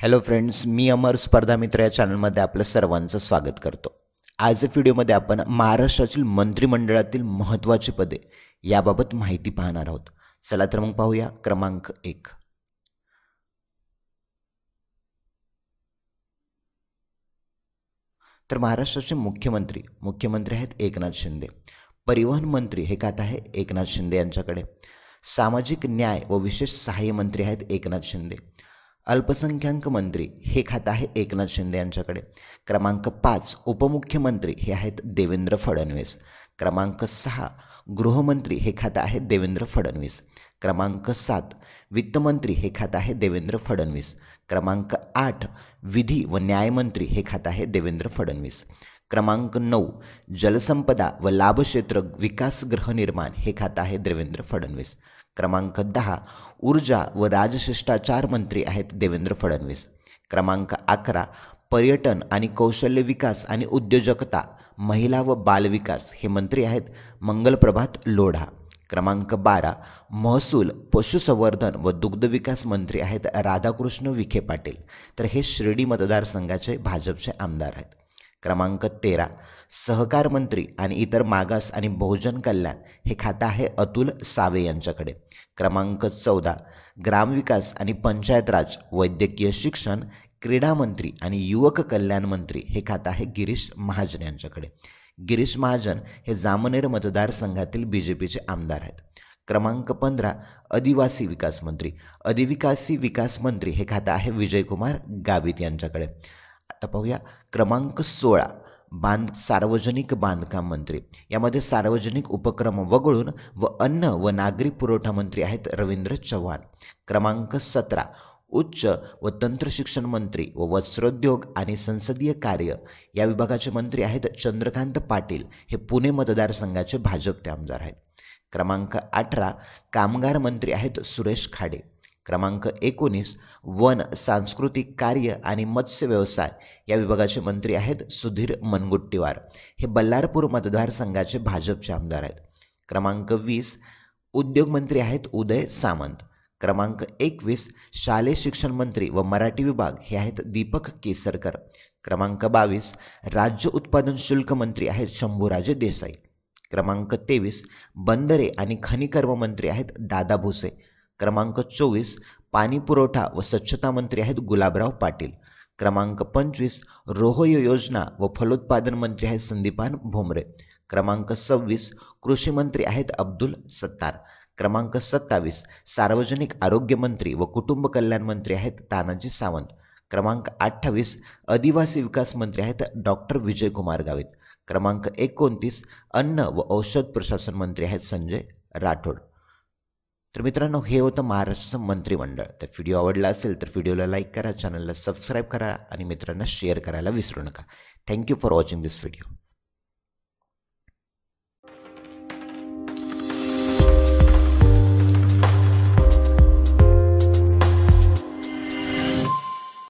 hello friends मी अमर स्पर्धा मित्र या चॅनलमध्ये आपलं सर्वांचं स्वागत करतो आज व्हिडिओमध्ये आपण महाराष्ट्रातील मंत्रिमंडळातील महत्त्वाची पदे याबाबत माहिती पाहणार आहोत चला तर मग पाहूया क्रमांक एक तर महाराष्ट्राचे मुख्यमंत्री मुख्यमंत्री आहेत एकनाथ शिंदे परिवहन मंत्री हे खातं आहे एकनाथ शिंदे यांच्याकडे सामाजिक न्याय व विशेष सहाय्य मंत्री आहेत एकनाथ शिंदे अल्पसंख्याक मंत्री हे खातं आहे एकनाथ शिंदे यांच्याकडे क्रमांक पाच उपमुख्यमंत्री हे आहेत देवेंद्र फडणवीस क्रमांक सहा गृहमंत्री हे खातं आहे देवेंद्र फडणवीस क्रमांक सात वित्तमंत्री हे खातं आहे देवेंद्र फडणवीस क्रमांक आठ विधी व न्यायमंत्री हे खातं आहे देवेंद्र फडणवीस क्रमांक नऊ जलसंपदा व लाभक्षेत्र विकास गृहनिर्माण हे खातं आहे देवेंद्र फडणवीस क्रमांक दहा ऊर्जा व राजशिष्टाचार मंत्री आहेत देवेंद्र फडणवीस क्रमांक अकरा पर्यटन आणि कौशल्य विकास आणि उद्योजकता महिला व बालविकास हे मंत्री आहेत मंगलप्रभात लोढा क्रमांक बारा महसूल पशुसंवर्धन व दुग्धविकास मंत्री आहेत राधाकृष्ण विखे पाटील तर हे शिर्डी मतदारसंघाचे भाजपचे आमदार आहेत क्रमांक तेरा सहकार मंत्री आणि इतर मागास आणि बहुजन कल्याण हे खातं आहे अतुल सावे यांच्याकडे क्रमांक चौदा ग्रामविकास आणि पंचायत राज वैद्यकीय शिक्षण क्रीडा मंत्री आणि युवक कल्याण मंत्री हे खातं आहे गिरीश महाजन यांच्याकडे गिरीश महाजन हे जामनेर मतदारसंघातील बी जे पीचे आमदार आहेत क्रमांक पंधरा आदिवासी विकास मंत्री अधिविकासी विकास मंत्री हे खातं आहे विजयकुमार गावित यांच्याकडे आता पाहूया क्रमांक सोळा बांध सार्वजनिक बांधकाम मंत्री यामध्ये सार्वजनिक उपक्रम वगळून व अन्न व नागरी पुरवठा मंत्री आहेत रवींद्र चव्हाण क्रमांक सतरा उच्च व तंत्र शिक्षण मंत्री व वस्त्रोद्योग आणि संसदीय कार्य या विभागाचे मंत्री आहेत चंद्रकांत पाटील हे पुणे मतदारसंघाचे भाजपचे आमदार आहेत क्रमांक अठरा कामगार मंत्री आहेत सुरेश खाडे क्रमांक एकोणीस वन सांस्कृतिक कार्य आणि मत्स्य व्यवसाय या विभागाचे मंत्री आहेत सुधीर मनगुट्टीवार हे बल्लारपूर मतदारसंघाचे भाजपचे आमदार आहेत क्रमांक वीस उद्योगमंत्री आहेत उदय सामंत क्रमांक एकवीस शालेय शिक्षण मंत्री व मराठी विभाग हे आहेत दीपक केसरकर क्रमांक बावीस राज्य उत्पादन शुल्क मंत्री आहेत शंभूराजे देसाई क्रमांक तेवीस बंदरे आणि खनिकर्म मंत्री आहेत दादा भुसे क्रमांक चोवीस पाणी पुरवठा व स्वच्छता मंत्री आहेत गुलाबराव पाटील क्रमांक पंचवीस रोहयो योजना व फलोत्पादन मंत्री आहेत संदीपान भोमरे क्रमांक सव्वीस कृषी मंत्री आहेत अब्दुल सत्तार क्रमांक सत्तावीस सार्वजनिक आरोग्य मंत्री व कुटुंब कल्याण मंत्री आहेत तानाजी सावंत क्रमांक अठ्ठावीस आदिवासी विकास मंत्री आहेत डॉक्टर विजयकुमार गावित क्रमांक एकोणतीस अन्न व औषध प्रशासन मंत्री आहेत संजय राठोड तर मित्रांनो हे होतं महाराष्ट्राचं मंत्रिमंडळ तर व्हिडिओ आवडला असेल तर व्हिडिओला लाईक करा चॅनलला सबस्क्राईब करा आणि मित्रांना शेअर करायला विसरू नका thank you for watching this video